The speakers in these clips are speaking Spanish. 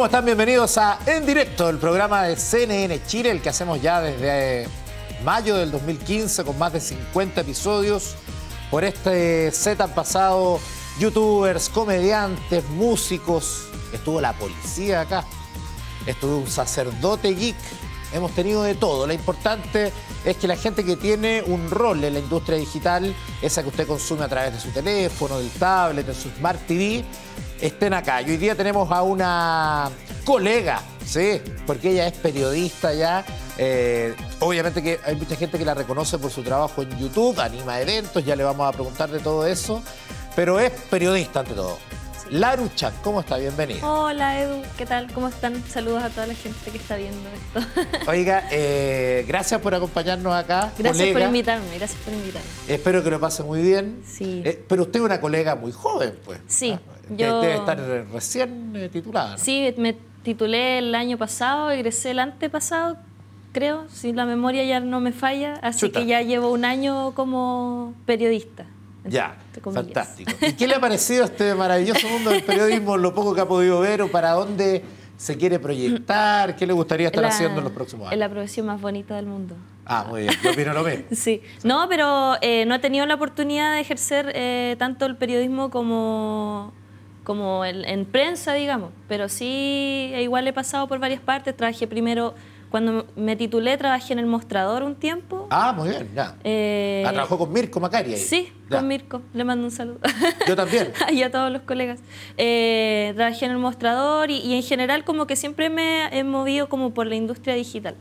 ¿Cómo están? Bienvenidos a En Directo, el programa de CNN Chile, el que hacemos ya desde eh, mayo del 2015 con más de 50 episodios. Por este set han pasado youtubers, comediantes, músicos, estuvo la policía acá, estuvo un sacerdote geek, hemos tenido de todo. Lo importante es que la gente que tiene un rol en la industria digital, esa que usted consume a través de su teléfono, del tablet, de su smart TV, estén acá. Y hoy día tenemos a una colega, ¿sí? Porque ella es periodista ya. Eh, obviamente que hay mucha gente que la reconoce por su trabajo en YouTube, anima eventos, ya le vamos a preguntar de todo eso, pero es periodista ante todo. Larucha, ¿Cómo está? Bienvenida. Hola Edu, ¿qué tal? ¿Cómo están? Saludos a toda la gente que está viendo esto. Oiga, eh, gracias por acompañarnos acá. Gracias por invitarme, gracias por invitarme. Espero que lo pase muy bien. Sí. Eh, pero usted es una colega muy joven, pues. Sí. Ah, yo... Debe estar recién eh, titulada. Sí, me titulé el año pasado, egresé el antepasado, creo, si la memoria ya no me falla, así que ya llevo un año como periodista. Ya, fantástico. ¿Y qué le ha parecido este maravilloso mundo del periodismo, lo poco que ha podido ver o para dónde se quiere proyectar? ¿Qué le gustaría estar haciendo en los próximos años? Es la profesión más bonita del mundo. Ah, muy bien, yo lo mismo. sí, no, pero eh, no he tenido la oportunidad de ejercer eh, tanto el periodismo como, como el, en prensa, digamos, pero sí, igual he pasado por varias partes, trabajé primero cuando me titulé, trabajé en el mostrador un tiempo. Ah, muy bien, ya. Eh, ah, trabajó con Mirko Macari Sí, con Mirko. Le mando un saludo. Yo también. y a todos los colegas. Eh, trabajé en el mostrador y, en general como que siempre me he movido como por la industria digital.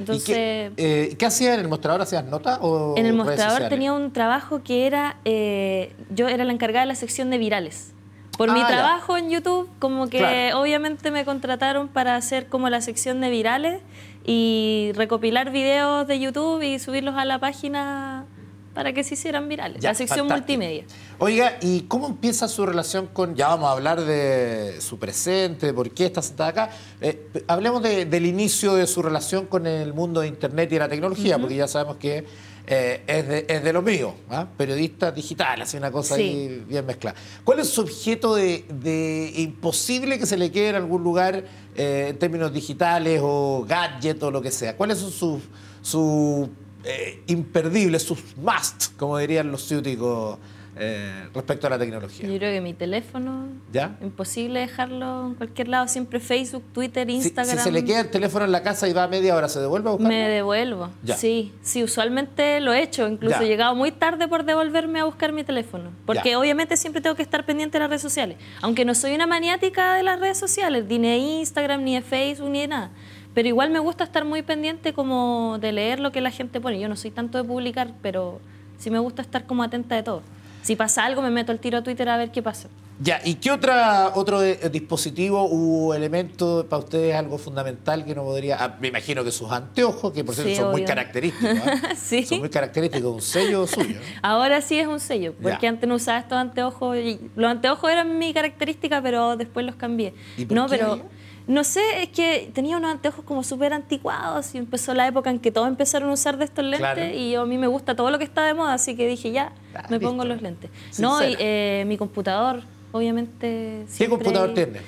Entonces, eh, qué, hacía en el mostrador? ¿Hacías notas o.? En el mostrador tenía un trabajo que era. Eh, yo era la encargada de la sección de virales. Por mi ah, trabajo en YouTube, como que obviamente me contrataron para hacer como la sección de virales y recopilar videos de YouTube y subirlos a la página para que se hicieran virales. la sección multimedia. Oiga, ¿y cómo empieza su relación con, ya vamos a hablar de su presente, de por qué está sentada acá? Eh, hablemos del inicio de su relación con el mundo de Internet y la tecnología, porque ya sabemos que eh, es, de, lo mío, ¿ah? periodista digital, así una cosa bien mezclada. ¿Cuál es su objeto de, de, imposible que se le quede en algún lugar eh, en términos digitales o gadget o lo que sea? ¿Cuáles son sus su, eh, imperdibles, sus must, como dirían los ciúticos? Eh, respecto a la tecnología. Yo creo que mi teléfono, ¿Ya? imposible dejarlo en cualquier lado, siempre Facebook, Twitter, Instagram. Si, se le queda el teléfono en la casa y va a media hora, ¿se devuelve a buscarlo? Me devuelvo, sí. Sí, usualmente lo he hecho, incluso he llegado muy tarde por devolverme a buscar mi teléfono, porque obviamente siempre tengo que estar pendiente de las redes sociales, aunque no soy una maniática de las redes sociales, ni de Instagram, ni de Facebook, ni de nada pero igual me gusta estar muy pendiente como de leer lo que la gente pone. Yo no soy tanto de publicar, pero sí me gusta estar como atenta de todo si pasa algo me meto el tiro a Twitter a ver qué pasa. Ya, ¿y qué otra, otro eh, dispositivo u elemento para ustedes es algo fundamental que no podría...? Ah, me imagino que sus anteojos, que por cierto son muy característicos. ¿ah? sí. Son muy característicos, un sello suyo. Ahora sí es un sello, porque antes no usaba estos anteojos. Y los anteojos eran mi característica, pero después los cambié. no, pero... No sé, es que tenía unos anteojos como súper anticuados y empezó la época en que todos empezaron a usar de estos lentes y a mí me gusta todo lo que está de moda, así que dije, ya, ah, me pongo los lentes. No, y, eh, mi computador, obviamente... Siempre... ¿Qué computador tiene?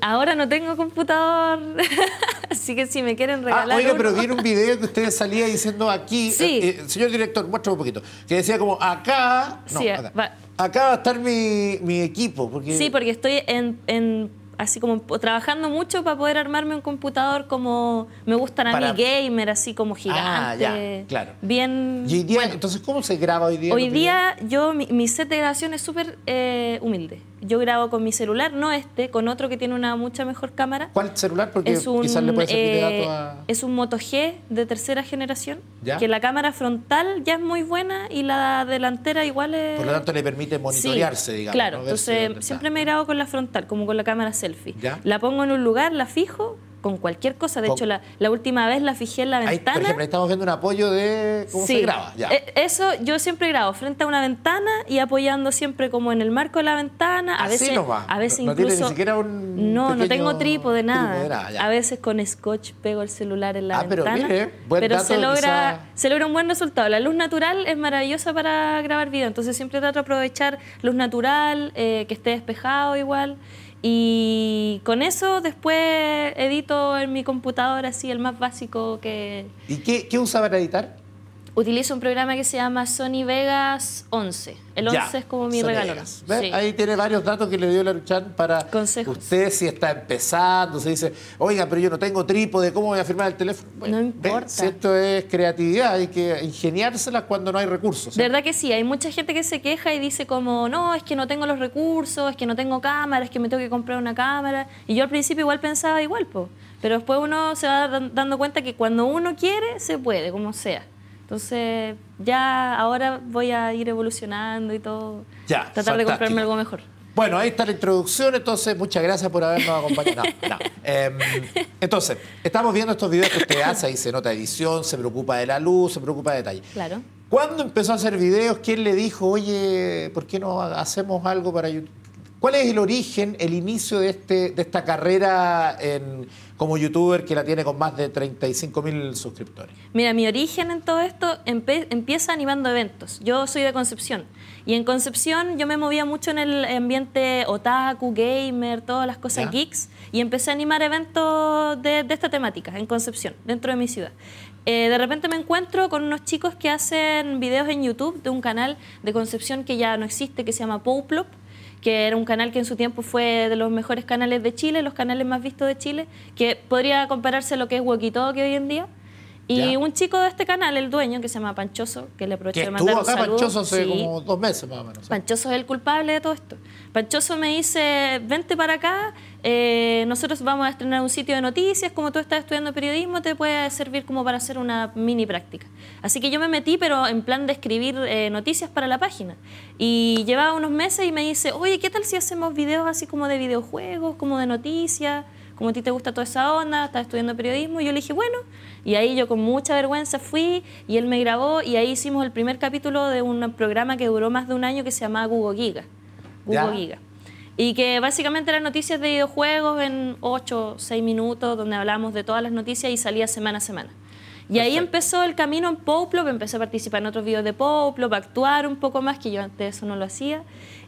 Ahora no tengo computador, así que si me quieren ah, regalar. Ah, oiga, pero vi un video que ustedes salía diciendo aquí, eh, eh, señor director, muéstrame un poquito, que decía como acá, acá. Va. a estar mi, equipo. Porque... Sí, porque estoy en así como trabajando mucho para poder armarme un computador como me gustan a mí gamer, así como gigante. Ah, ya, claro. Bien. entonces, ¿cómo se graba hoy día? Hoy día, yo, mi, mi, set de grabación es súper eh, humilde yo grabo con mi celular, no este, con otro que tiene una mucha mejor cámara. ¿Cuál celular? Porque es un, quizás le puede servir de eh, Es un Moto G de tercera generación, que la cámara frontal ya es muy buena y la delantera igual es... Por lo tanto le permite monitorearse, digamos. Claro, entonces siempre me grabo con la frontal, como con la cámara selfie. La pongo en un lugar, la fijo con cualquier cosa. De hecho, la, última vez la fijé en la ventana. por ejemplo, estamos viendo un apoyo de cómo se graba. Eh, eso yo siempre grabo frente a una ventana y apoyando siempre como en el marco de la ventana. A Así veces, no, incluso. No ni siquiera un. No, no tengo tripo nada. nada a veces con scotch pego el celular en la ah, ventana. Eh, pero, se, logra, se logra un buen resultado. La luz natural es maravillosa para grabar video. Entonces siempre trato de aprovechar luz natural, eh, que esté despejado igual. Y con eso después edito en mi computadora así el más básico que... ¿Y qué, usaba para editar? Utilizo un programa que se llama Sony Vegas 11. El 11 es como mi regalo. Ahí tiene varios datos que le dio Laruchan para Consejos. usted si está empezando, se dice, oiga, pero yo no tengo trípode, ¿cómo voy a firmar el teléfono? no importa. esto es creatividad, hay que ingeniárselas cuando no hay recursos. verdad que sí, hay mucha gente que se queja y dice como, no, es que no tengo los recursos, es que no tengo cámara, es que me tengo que comprar una cámara. Y yo al principio igual pensaba igual, po. pero después uno se va dando cuenta que cuando uno quiere, se puede, como sea. Entonces, ya ahora voy a ir evolucionando y todo. Ya, tratar de comprarme algo mejor. Bueno, ahí está la introducción, entonces muchas gracias por habernos acompañado. Em, entonces, estamos viendo estos videos que usted hace, ahí se nota edición, se preocupa de la luz, se preocupa de detalle. Claro. ¿Cuándo empezó a hacer videos? ¿Quién le dijo, oye, ¿por qué no hacemos algo para YouTube? ¿Cuál es el origen, el inicio de, este, de esta carrera como youtuber que la tiene con más de 35 mil suscriptores? Mira, mi origen en todo esto empieza animando eventos. Yo soy de Concepción y en Concepción yo me movía mucho en el ambiente otaku, gamer, todas las cosas geeks y empecé a animar eventos de, de, esta temática en Concepción, dentro de mi ciudad. Eh, de repente me encuentro con unos chicos que hacen videos en YouTube de un canal de Concepción que ya no existe, que se llama Poplop que era un canal que en su tiempo fue de los mejores canales de Chile, los canales más vistos de Chile, que podría compararse a lo que es Huequito que hoy en día. Y un chico de este canal, el dueño, que se llama Panchoso, que le aprovecho de mandar un acá Panchoso hace como dos meses más o menos. Panchoso es el culpable de todo esto. Panchoso me dice, vente para acá, eh, nosotros vamos a estrenar un sitio de noticias, como tú estás estudiando periodismo, te puede servir como para hacer una mini práctica. Así que yo me metí, pero en plan de escribir eh, noticias para la página. Y llevaba unos meses y me dice, oye, ¿qué tal si hacemos videos así como de videojuegos, como de noticias? como a ti te gusta toda esa onda, estás estudiando periodismo, y yo le dije, bueno, y ahí yo con mucha vergüenza fui y él me grabó y ahí hicimos el primer capítulo de un programa que duró más de un año que se llamaba Google Giga. Google Giga. Y que básicamente era noticias de videojuegos en 8, 6 minutos, donde hablábamos de todas las noticias y salía semana a semana. Y ahí empezó el camino en que empecé a participar en otros videos de Poplo, a actuar un poco más, que yo antes eso no lo hacía.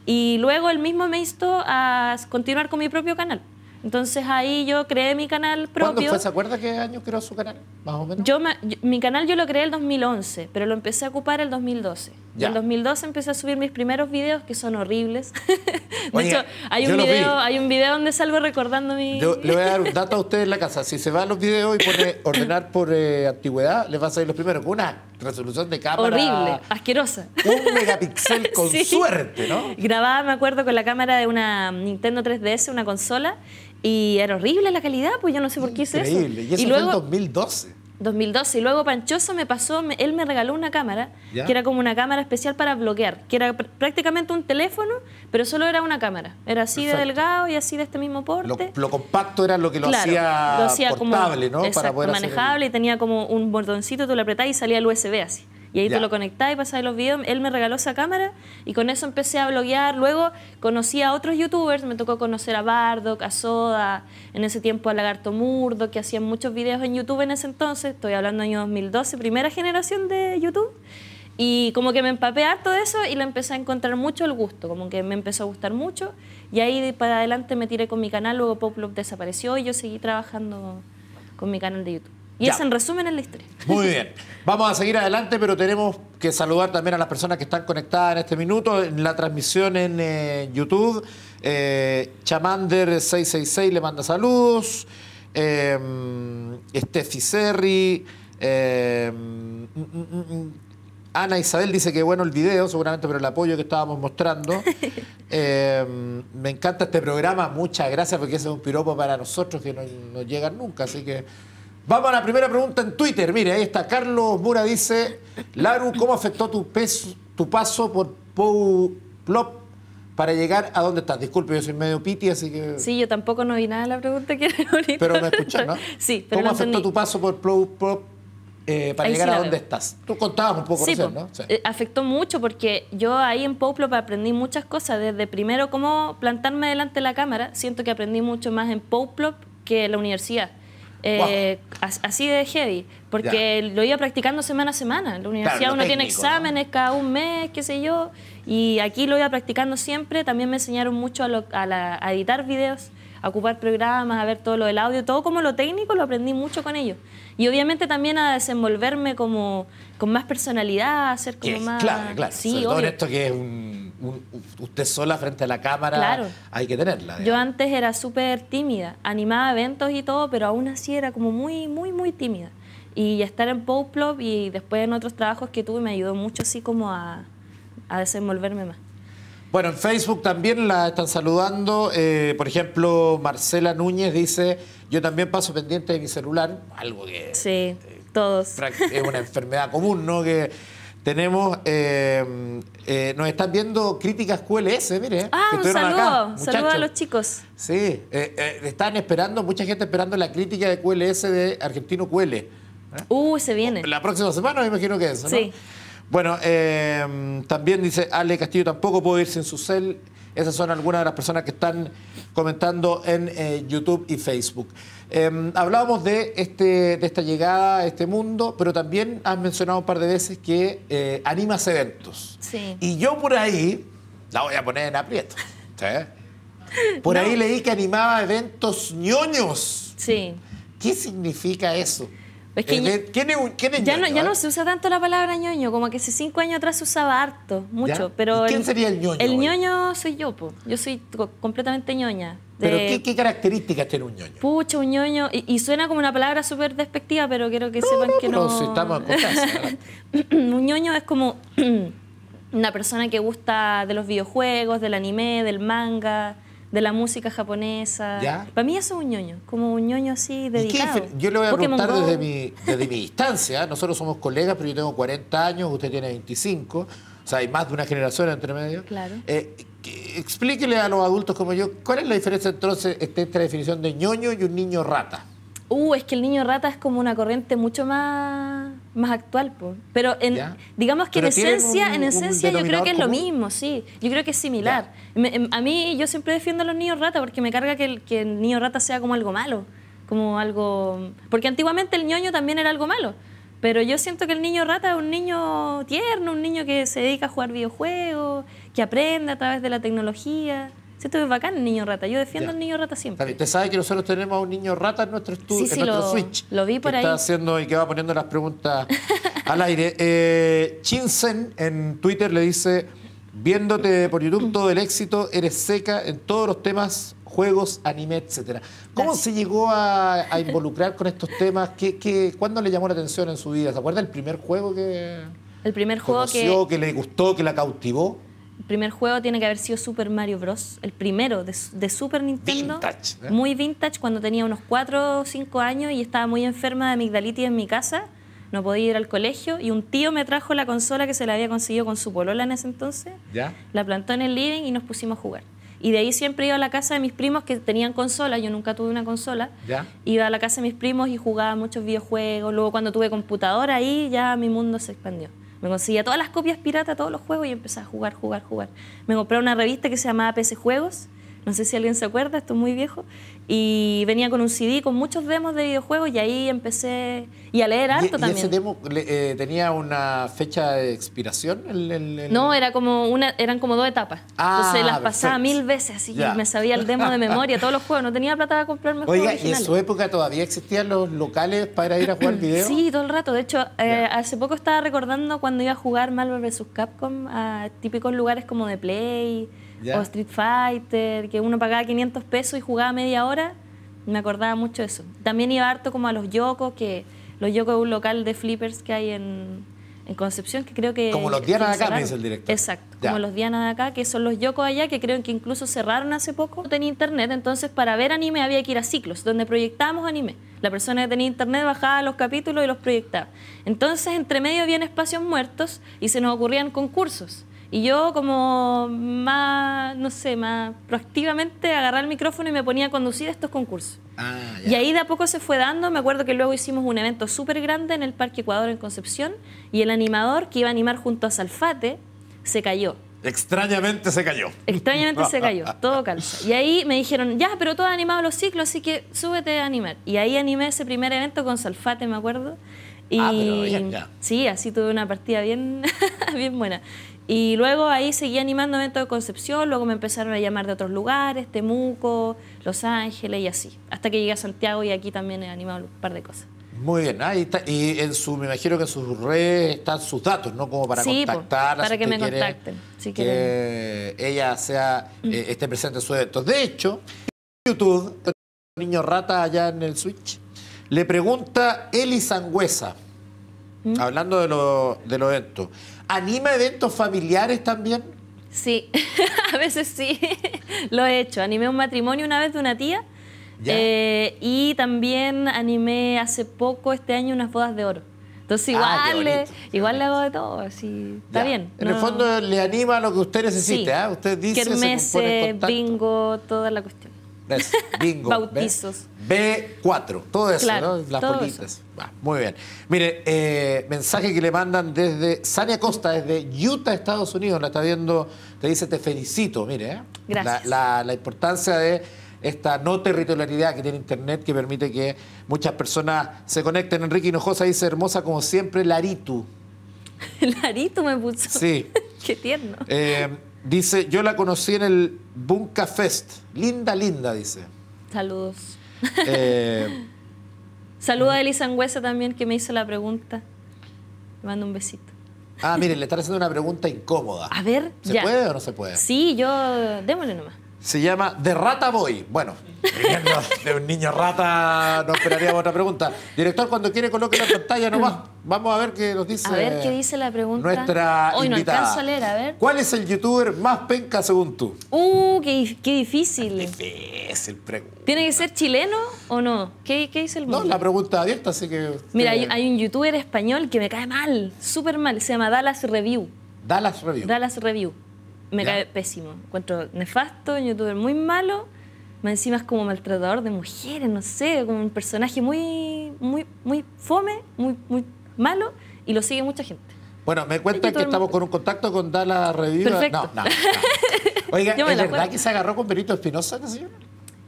Y luego él mismo me instó a continuar con mi propio canal. Entonces ahí yo creé mi canal propio. ¿Cuándo fue? ¿Se acuerda qué año creó su canal? Más o menos. Yo, mi canal yo lo creé el 2011, pero lo empecé a ocupar el 2012. En el 2012 empecé a subir mis primeros videos que son horribles. de hecho, hay un, video, hay un video donde salgo recordando mi... le voy a dar un dato a ustedes en la casa. Si se van los videos y pone ordenar por eh, antigüedad, les va a salir los primeros. con Una resolución de cámara... Horrible, asquerosa. Un megapíxel con suerte, ¿no? Grababa, me acuerdo, con la cámara de una Nintendo 3DS, una consola, y era horrible la calidad, pues yo no sé por qué hice eso. y luego, en 2012. 2012. Y luego Panchoso me pasó, él me regaló una cámara, que era como una cámara especial para bloquear, que era prácticamente un teléfono, pero solo era una cámara. Era así de delgado y así de este mismo porte. Lo, compacto era lo que lo, hacía, ¿no? manejable y tenía como un bordoncito, tú lo apretabas y salía el USB así. Y ahí te lo conectás y pasáis los videos. Él me regaló esa cámara y con eso empecé a bloguear. Luego conocí a otros youtubers, me tocó conocer a Bardo a Soda, en ese tiempo a Lagarto Murdo, que hacían muchos videos en YouTube en ese entonces. Estoy hablando año 2012, primera generación de YouTube. Y como que me empapé harto de eso y le empecé a encontrar mucho el gusto, como que me empezó a gustar mucho. Y ahí para adelante me tiré con mi canal, luego Pop desapareció y yo seguí trabajando con mi canal de YouTube. Y es en resumen en la historia. Muy bien. Vamos a seguir adelante, pero tenemos que saludar también a las personas que están conectadas en este minuto en la transmisión en eh, YouTube. Eh, Chamander666 le manda saludos. Eh, Steffi Serri. Eh, mm, mm, mm, Ana Isabel dice que bueno el video, seguramente pero el apoyo que estábamos mostrando. me encanta este programa, muchas gracias porque ese es un piropo para nosotros que no, no llegan nunca, así que Vamos a la primera pregunta en Twitter. Mire, ahí está. Carlos Mura dice, Laru, ¿cómo afectó tu, paso por Pou para llegar a donde estás? Disculpe, yo soy medio piti, así que... Sí, yo tampoco no vi nada de la pregunta que era ahorita. Pero me escuché, ¿no? Sí, pero ¿Cómo afectó tu paso por Pou eh, para llegar a donde estás. Tú contabas un poco ¿no? Sí. Eh, afectó mucho porque yo ahí en Poplop aprendí muchas cosas. Desde primero cómo plantarme delante de la cámara. Siento que aprendí mucho más en Poplop que en la universidad así de heavy, porque lo iba practicando semana a semana. En la universidad uno tiene exámenes cada un mes, qué sé yo, y aquí lo iba practicando siempre. También me enseñaron mucho a editar videos a ocupar programas, a ver todo lo del audio, todo como lo técnico lo aprendí mucho con ellos. Y obviamente también a desenvolverme como con más personalidad, a ser como más... Claro, claro. todo esto que es usted sola frente a la cámara, hay que tenerla. Yo antes era súper tímida, animaba eventos y todo, pero aún así era como muy, muy, muy tímida. Y estar en Pop Poplop y después en otros trabajos que tuve me ayudó mucho así como a desenvolverme más. Bueno, en Facebook también la están saludando. Eh, por ejemplo, Marcela Núñez dice, yo también paso pendiente de mi celular, algo que... Sí, eh, todos. Es una enfermedad común, ¿no? Que tenemos, eh, nos están viendo críticas QLS, mire. Ah, un saludo, acá, saludo a los chicos. Sí, están esperando, mucha gente esperando la crítica de QLS de Argentino QL. Uh, se viene. La próxima semana me imagino que es, ¿no? Sí. Bueno, eh, también dice Ale Castillo, tampoco puedo ir sin su cel. Esas son algunas de las personas que están comentando en eh, YouTube y Facebook. Em, hablábamos de, este, de esta llegada a este mundo, pero también has mencionado un par de veces que eh, animas eventos. Sí. Y yo por ahí, la voy a poner en aprieto. Por ahí leí que animaba eventos ñoños. Sí. ¿Qué significa eso? Es ya, no, se usa tanto la palabra ñoño, como que hace cinco años atrás se usaba harto, mucho. Pero ¿Quién el, sería el ñoño? El ñoño soy yo, yo soy completamente ñoña. ¿Pero qué, características tiene un ñoño? Pucha, un ñoño, y, suena como una palabra súper despectiva, pero quiero que sepan que no... No, si estamos Un ñoño es como una persona que gusta de los videojuegos, del anime, del manga de la música japonesa. Para mí eso es un ñoño, como un ñoño así dedicado. Yo le voy a desde mi, distancia. ¿eh? Nosotros somos colegas, pero yo tengo 40 años, usted tiene 25. O sea, hay más de una generación entre medio. Claro. Eh, explíquele a los adultos como yo, ¿cuál es la diferencia entonces entre esta definición de ñoño y un niño rata? Uh, es que el niño rata es como una corriente mucho más más actual, pero en, digamos que en esencia, en esencia yo creo que es lo mismo, sí, yo creo que es similar. Em, a mí yo siempre defiendo a los niños rata porque me carga que el, que el niño rata sea como algo malo, como algo... Porque antiguamente el ñoño también era algo malo, pero yo siento que el niño rata es un niño tierno, un niño que se dedica a jugar videojuegos, que aprende a través de la tecnología. Si es bacán niño rata. Yo defiendo al niño rata siempre. te sabe que nosotros tenemos a un niño rata en nuestro estudio, en nuestro lo, Switch. Lo vi por que ahí. Está haciendo y que va poniendo las preguntas al aire. Eh, Chinsen en Twitter le dice: Viéndote por YouTube todo el éxito, eres seca en todos los temas, juegos, anime, etcétera. ¿Cómo se llegó a, involucrar con estos temas? ¿Qué, qué, cuándo le llamó la atención en su vida? ¿Se acuerda el primer juego que.? El primer juego que... que le gustó, que la cautivó primer juego tiene que haber sido Super Mario Bros. El primero de, Super Nintendo. Vintage, ¿eh? Muy vintage, cuando tenía unos 4 o 5 años y estaba muy enferma de amigdalitis en mi casa. No podía ir al colegio y un tío me trajo la consola que se la había conseguido con su polola en ese entonces. ¿Ya? La plantó en el living y nos pusimos a jugar. Y de ahí siempre iba a la casa de mis primos que tenían consola, yo nunca tuve una consola. Iba a la casa de mis primos y jugaba muchos videojuegos. Luego cuando tuve computadora ahí ya mi mundo se expandió. Me conseguía todas las copias pirata, todos los juegos y empecé a jugar, jugar, jugar. Me compré una revista que se llamaba PC Juegos no sé si alguien se acuerda, esto es muy viejo, y venía con un CD con muchos demos de videojuegos y ahí empecé, y a leer harto también. ¿Y ese demo eh, tenía una fecha de expiración? No, era como una, eran como dos etapas. Ah, Entonces las pasaba mil veces así me sabía el demo de memoria, todos los juegos, no tenía plata para comprarme Oiga, en su época todavía existían los locales para ir a jugar video? sí, todo el rato, de hecho, eh, hace poco estaba recordando cuando iba a jugar Marvel vs. Capcom a típicos lugares como de Play... O Street Fighter, que uno pagaba 500 pesos y jugaba media hora. Me acordaba mucho eso. También iba harto como a los yokos que los Yoko es un local de flippers que hay en, Concepción, que creo que... Como los Diana de acá, me dice el director. Exacto, como los Diana de acá, que son los Yoko allá, que creo que incluso cerraron hace poco. No tenía internet, entonces para ver anime había que ir a ciclos, donde proyectábamos anime. La persona que tenía internet bajaba los capítulos y los proyectaba. Entonces, entre medio habían espacios muertos y se nos ocurrían concursos. Y yo como más, no sé, más proactivamente agarré el micrófono y me ponía a conducir estos concursos. Ah, y ahí de a poco se fue dando, me acuerdo que luego hicimos un evento súper grande en el Parque Ecuador en Concepción y el animador que iba a animar junto a Salfate se cayó. Extrañamente se cayó. Extrañamente se cayó, todo calza. Y ahí me dijeron, ya, pero todo animado los ciclos, así que súbete a animar. Y ahí animé ese primer evento con Salfate, me acuerdo. Ah, y, Sí, así tuve una partida bien, bien buena. Y luego ahí seguí animando en de Concepción, luego me empezaron a llamar de otros lugares, Temuco, Los Ángeles y así. Hasta que llegué a Santiago y aquí también he animado un par de cosas. Muy bien, ahí Y en su, me imagino que en sus redes están sus datos, ¿no? Como para contactar. Para que me contacten. Si que ella sea, mm. eh, esté presente en su evento. De hecho, YouTube, niño rata allá en el Switch, le pregunta Eli Sangüesa, mm. hablando de, lo, de los eventos. ¿Anima eventos familiares también? Sí, a veces sí, lo he hecho. Animé un matrimonio una vez de una tía eh, y también animé hace poco, este año, unas bodas de oro. Entonces ah, igual, le, igual le hago de todo, así, está bien. En el fondo le anima lo que usted necesite, ¿ah? Usted dice... bingo, toda la cuestión. Bingo. Bautizos. B, 4 Todo eso, Las muy bien. Mire, eh, mensaje que le mandan desde Sania Costa, desde Utah, Estados Unidos. La está viendo, te dice, te felicito. Mire, ¿eh? Gracias. La, importancia de esta no territorialidad que tiene Internet que permite que muchas personas se conecten. Enrique Hinojosa dice, hermosa como siempre, Laritu. Laritu me puso. Sí. Qué tierno. Eh, dice, yo la conocí en el Bunka Fest. Linda, linda, dice. Saludos. Eh, saluda a Elisa Angüesa también, que me hizo la pregunta. Le mando un besito. Ah, miren, le están haciendo una pregunta incómoda. A ver, ¿se puede o no se puede? Sí, yo. Démosle nomás. Se llama The Rata Boy. Bueno, de un niño rata no esperaría otra pregunta. Director, cuando quiere coloque la pantalla nomás. Vamos a ver qué nos dice. A ver qué dice la pregunta. Nuestra invitada. a ver. ¿Cuál es el youtuber más penca según tú? Uh, qué, qué difícil. pregunta. ¿Tiene que ser chileno o no? ¿Qué, dice el mundo? No, la pregunta abierta, así que. Mira, hay, hay un youtuber español que me cae mal, súper mal. Se llama Dallas Review. Dallas Review. Dallas Review. Me cae pésimo. Encuentro nefasto, un youtuber muy malo. me encima es como maltratador de mujeres, no sé, como un personaje muy, muy, muy fome, muy, muy malo y lo sigue mucha gente. Bueno, me cuentan que estamos con un contacto con Dala Reviva. No, no, Oiga, ¿es verdad que se agarró con Benito Espinosa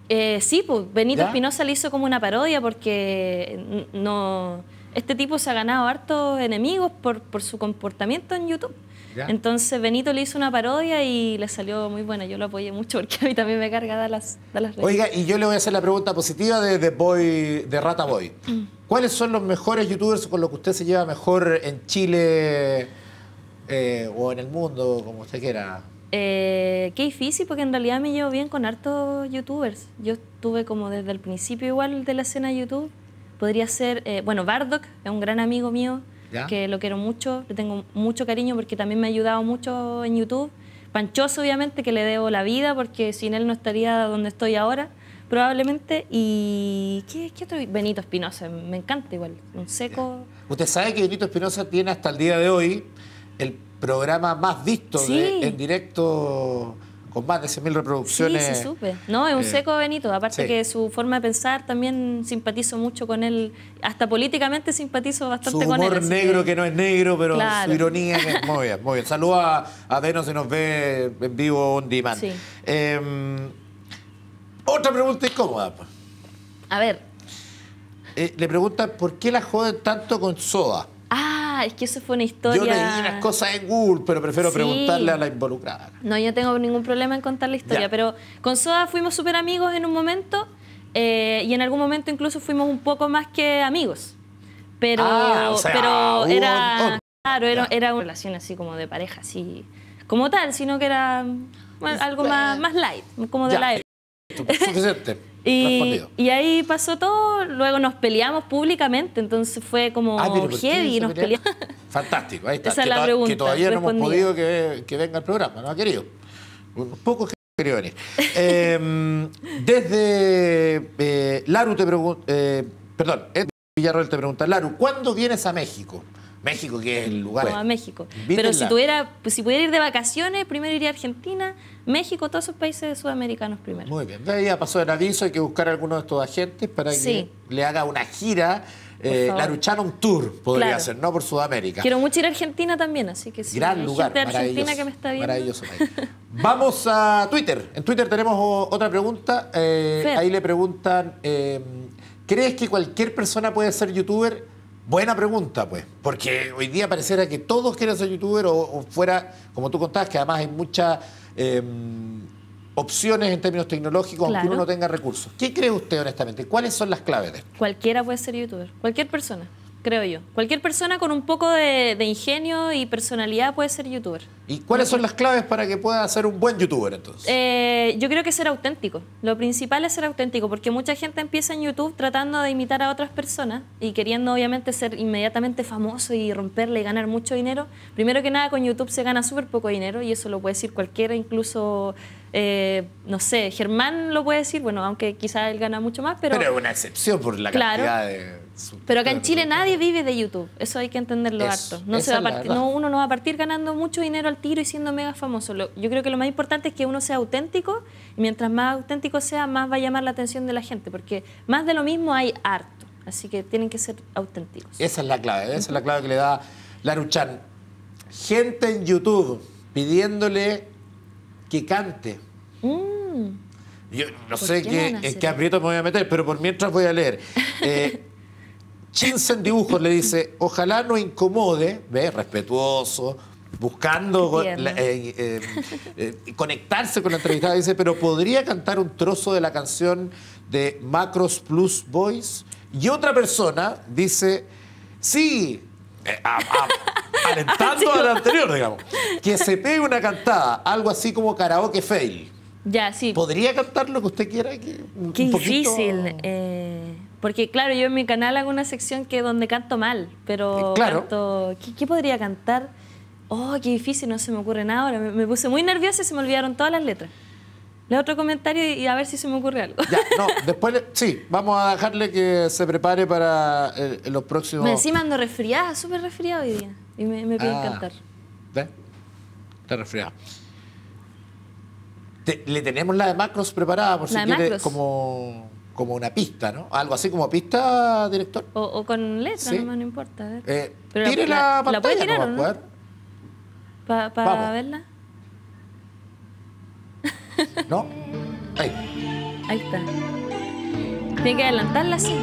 eh, sí, pues Benito Espinosa le hizo como una parodia porque no este tipo se ha ganado hartos enemigos por, por su comportamiento en YouTube. Entonces Benito le hizo una parodia y le salió muy buena. Yo lo apoyé mucho porque a mí también me carga dar las, Oiga, y yo le voy a hacer la pregunta positiva de, Boy, de Rata Boy. Mm. ¿Cuáles son los mejores youtubers con los que usted se lleva mejor en Chile eh, o en el mundo, como usted quiera? Eh, qué difícil, porque en realidad me llevo bien con hartos youtubers. Yo estuve como desde el principio igual de la escena de YouTube. Podría ser, eh, bueno, Bardock es un gran amigo mío que lo quiero mucho, le tengo mucho cariño porque también me ha ayudado mucho en YouTube. Panchoso, obviamente, que le debo la vida porque sin él no estaría donde estoy ahora, probablemente. Y. ¿Qué, qué otro? Benito Espinosa, me encanta igual, un seco. Usted sabe que Benito Espinosa tiene hasta el día de hoy el programa más visto en directo con más de 100.000 reproducciones. Sí, sí, supe. No, es un eh, seco Benito. Aparte que su forma de pensar también simpatizo mucho con él. Hasta políticamente simpatizo bastante con él. humor negro que... no es negro, pero su ironía que es muy bien. Muy bien. Saludos a, a se nos ve en vivo on demand. Sí. Em, otra pregunta incómoda. A ver. Eh, le pregunta por qué la joden tanto con soda. Ah, es que eso fue una historia. Yo leí las cosas en Google, pero prefiero preguntarle a la involucrada. No, yo tengo ningún problema en contar la historia, pero con Soda fuimos súper amigos en un momento eh, y en algún momento incluso fuimos un poco más que amigos. Pero, ah, pero era, claro, era, una relación así como de pareja, así como tal, sino que era algo más, light, como de light. Y, ahí pasó todo, luego nos peleamos públicamente, entonces fue como ah, heavy y nos peleamos. Fantástico, ahí está. Esa es la pregunta, que todavía no hemos podido que, venga el programa, no ha querido. Pocos que querido venir. Em, desde eh, Laru te pregunta, eh, perdón, Ed Villarroel te pregunta, Laru, ¿cuándo vienes a México? México, que es el lugar. No, a México. Pero si tuviera, pues, si pudiera ir de vacaciones, primero iría a Argentina, México, todos esos países sudamericanos primero. Muy bien. De ahí ya pasó de aviso, hay que buscar a alguno de estos agentes para que le haga una gira. Eh, La Laruchano un tour podría hacer, no por Sudamérica. Quiero mucho ir a Argentina también, así que sí. Gran lugar. Gente Argentina que me está viendo. Maravilloso Vamos a Twitter. En Twitter tenemos otra pregunta. Eh, ahí le preguntan, eh, ¿crees que cualquier persona puede ser youtuber? Buena pregunta, pues, porque hoy día pareciera que todos quieren ser youtuber o, fuera, como tú contabas, que además hay muchas em, opciones en términos tecnológicos, aunque uno no tenga recursos. ¿Qué cree usted, honestamente? ¿Cuáles son las claves de esto? Cualquiera puede ser youtuber, cualquier persona creo yo. Cualquier persona con un poco de, ingenio y personalidad puede ser youtuber. ¿Y cuáles son las claves para que pueda ser un buen youtuber entonces? Eh, yo creo que ser auténtico. Lo principal es ser auténtico, porque mucha gente empieza en YouTube tratando de imitar a otras personas y queriendo obviamente ser inmediatamente famoso y romperle y ganar mucho dinero. Primero que nada, con YouTube se gana súper poco dinero y eso lo puede decir cualquiera, incluso eh, no sé, Germán lo puede decir, bueno, aunque quizá él gana mucho más, pero... Pero es una excepción por la cantidad de... Pero acá en Chile nadie vive de YouTube, eso hay que entenderlo harto. No uno no va a partir ganando mucho dinero al tiro y siendo mega famoso. yo creo que lo más importante es que uno sea auténtico y mientras más auténtico sea, más va a llamar la atención de la gente, porque más de lo mismo hay harto, así que tienen que ser auténticos. Esa es la clave, esa es la clave que le da Laruchan. Gente en YouTube pidiéndole que cante. Mm. Yo no sé qué, en qué aprieto me voy a meter, pero por mientras voy a leer. Eh, Chinsen Dibujos le dice, ojalá no incomode, ve, respetuoso, buscando eh, eh, eh, conectarse con la entrevistada, dice, pero podría cantar un trozo de la canción de Macros Plus Boys. Y otra persona dice, sí, eh, a, alentando al anterior, digamos, que se pegue una cantada, algo así como karaoke fail. Ya, sí. ¿Podría cantar lo que usted quiera? Qué difícil. Eh, porque, claro, yo en mi canal hago una sección que donde canto mal, pero. Eh, ¿qué, podría cantar? Oh, qué difícil, no se me ocurre nada ahora. Me, me puse muy nerviosa y se me olvidaron todas las letras. Le otro comentario y a ver si se me ocurre algo. Ya, no, después sí, vamos a dejarle que se prepare para eh, los próximos. Me encima ando resfriada, súper resfriada hoy día. Y me, me ah, encantar. cantar. ¿Ves? Está resfriada. le tenemos la de macros preparada, por si como, como una pista, ¿no? Algo así como pista, director. O, con letra, no, importa. Eh, tire la, pantalla, pues, ¿Para verla? ¿No? Ahí. Ahí está. Tiene que adelantarla, así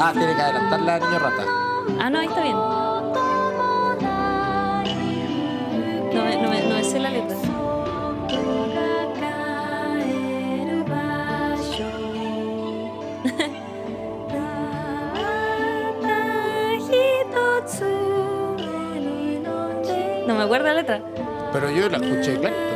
Ah, tiene que adelantarla, niño rata. Ah, no, ahí está bien. No, me, no, la letra. No me acuerdo la letra. Pero yo la escuché, claro.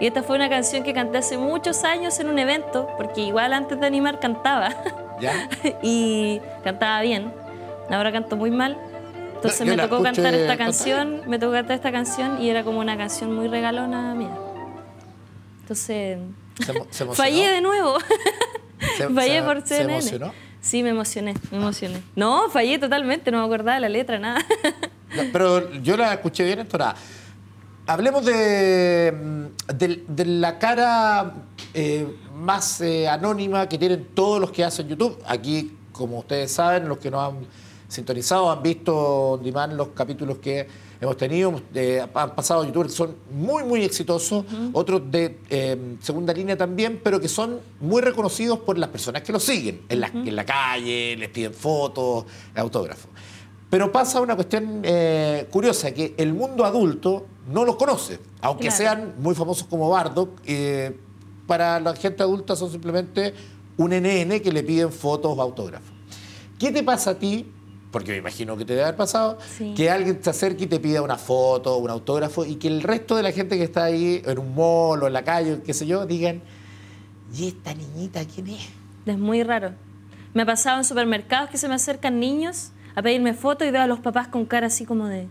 Y esta fue una canción que canté hace muchos años en un evento, porque igual antes de animar cantaba. ¿Ya? y cantaba bien. Ahora canto muy mal. Entonces me tocó cantar esta canción, me tocó cantar esta canción y era como una canción muy regalona mía. Entonces, fallé de nuevo. fallé por CNN. emocionó? Sí, me emocioné, me emocioné. No, fallé totalmente, no me acordaba de la letra, nada. pero yo la escuché bien entonada. Hablemos mm, de, la cara eh, más eh, anónima que tienen todos los que hacen YouTube. Aquí, como ustedes saben, los que nos han sintonizado han visto on los capítulos que hemos tenido, eh, han pasado youtubers que son muy, muy exitosos, otros de segunda línea también, pero que son muy reconocidos por las personas que los siguen, en la, calle, les piden fotos, autógrafos. Pero pasa una cuestión curiosa, que el mundo adulto no los conoce, aunque sean muy famosos como Bardock. Eh, para la gente adulta son simplemente un NN que le piden fotos o autógrafos. ¿Qué te pasa a ti? Porque me imagino que te debe haber pasado, que alguien te acerque y te pida una foto, o un autógrafo, y que el resto de la gente que está ahí en un mall o en la calle, qué sé yo, digan, ¿y esta niñita quién es? Es muy raro. Me ha pasado en supermercados que se me acercan niños a pedirme fotos y veo a los papás con cara así como de,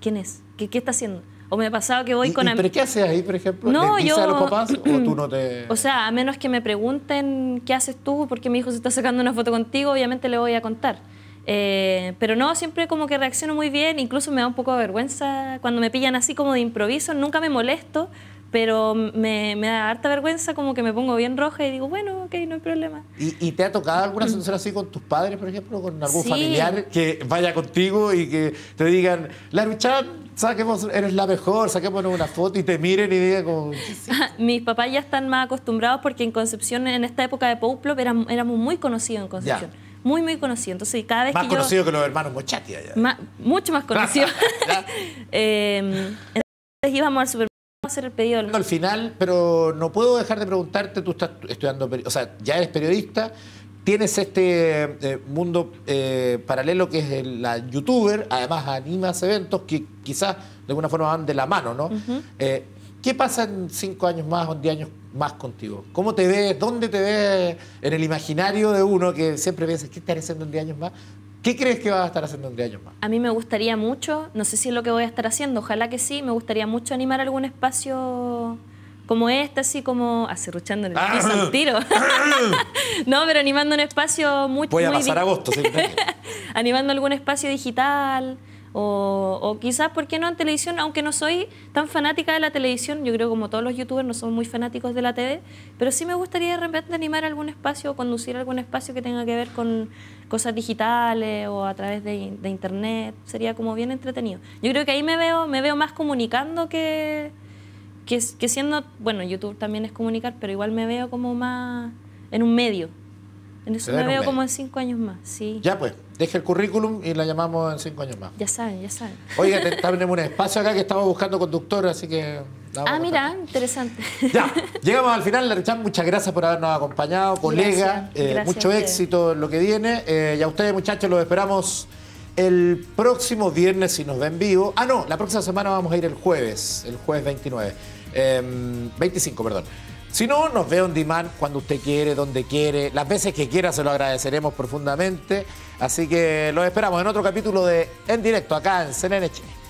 ¿quién es? ¿Qué, qué está haciendo? O me ha pasado que voy con... ¿Pero qué haces ahí, por ejemplo? No, yo... los papás o tú no te...? O sea, a menos que me pregunten qué haces tú porque mi hijo se está sacando una foto contigo, obviamente le voy a contar. Eh, pero no, siempre como que reacciono muy bien, incluso me da un poco de vergüenza cuando me pillan así como de improviso, nunca me molesto, pero me, me, da harta vergüenza, como que me pongo bien roja y digo, bueno, ok, no hay problema. ¿Y, te ha tocado alguna sensación así con tus padres, por ejemplo, con algún familiar que vaya contigo y que te digan, Laruchan, saquemos, eres la mejor, saquemos una foto y te miren y digan como... Mis papás ya están más acostumbrados porque en Concepción, en esta época de Pouplop, éramos, éramos muy conocidos en Concepción. muy, muy conocido. Entonces, cada vez más conocido que los hermanos Mochati allá. mucho más conocido. Em, entonces íbamos al supermercado hacer el pedido al final, pero no puedo dejar de preguntarte, tú estás estudiando, o sea, ya eres periodista, tienes este eh, mundo eh, paralelo que es el, la youtuber, además animas eventos que quizás de alguna forma van de la mano, ¿no? Eh, ¿Qué pasa en cinco años más o diez años más contigo? ¿Cómo te ves? ¿Dónde te ves en el imaginario de uno que siempre piensa ¿qué estaré haciendo en diez años más? ¿Qué crees que vas a estar haciendo entre años más? A mí me gustaría mucho, no sé si es lo que voy a estar haciendo, ojalá que sí, me gustaría mucho animar algún espacio como este, así como acerruchando ah, en el piso un tiro. no, pero animando un espacio muy... Voy a pasar agosto, sí. animando algún espacio digital, o, quizás, ¿por qué no en televisión? Aunque no soy tan fanática de la televisión, yo creo como todos los youtubers no somos muy fanáticos de la TV, pero sí me gustaría de repente animar algún espacio o conducir algún espacio que tenga que ver con cosas digitales o a través de, internet. Sería como bien entretenido. Yo creo que ahí me veo, me veo más comunicando que, que siendo, bueno, YouTube también es comunicar, pero igual me veo como más en un medio. En eso me veo como en cinco años más, sí. Ya pues, deje el currículum y la llamamos en cinco años más. Ya saben, ya saben. Oiga, tenemos un espacio acá que estamos buscando conductor, así que... Ah, mira, interesante. Ya, llegamos al final, Larichan, muchas gracias por habernos acompañado, colega, eh, mucho éxito en lo que viene. Eh, y a ustedes, muchachos, los esperamos el próximo viernes si nos ven vivo. Ah, no, la próxima semana vamos a ir el jueves, el jueves 29. 25, em, perdón. Si no, nos ve on demand cuando usted quiere, donde quiere, las veces que quiera se lo agradeceremos profundamente. Así que los esperamos en otro capítulo de En Directo acá en CNN Chile.